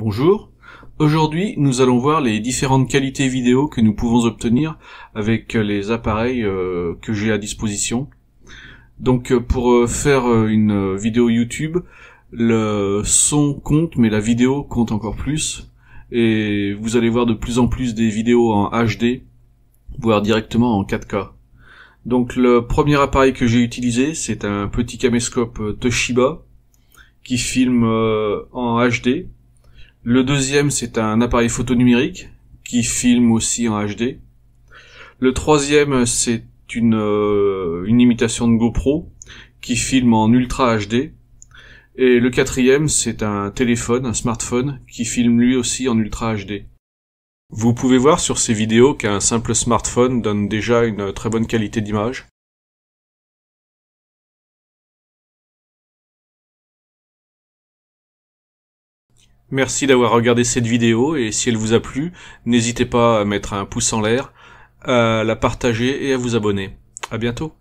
Bonjour, aujourd'hui nous allons voir les différentes qualités vidéo que nous pouvons obtenir avec euh, les appareils euh, que j'ai à disposition. Donc euh, pour faire une vidéo YouTube, le son compte mais la vidéo compte encore plus et vous allez voir de plus en plus des vidéos en HD voire directement en 4K. Donc le premier appareil que j'ai utilisé c'est un petit caméscope Toshiba qui filme en HD le deuxième, c'est un appareil photo numérique qui filme aussi en HD. Le troisième, c'est une, euh, une imitation de GoPro qui filme en Ultra HD. Et le quatrième, c'est un téléphone, un smartphone, qui filme lui aussi en Ultra HD. Vous pouvez voir sur ces vidéos qu'un simple smartphone donne déjà une très bonne qualité d'image. Merci d'avoir regardé cette vidéo et si elle vous a plu, n'hésitez pas à mettre un pouce en l'air, à la partager et à vous abonner. À bientôt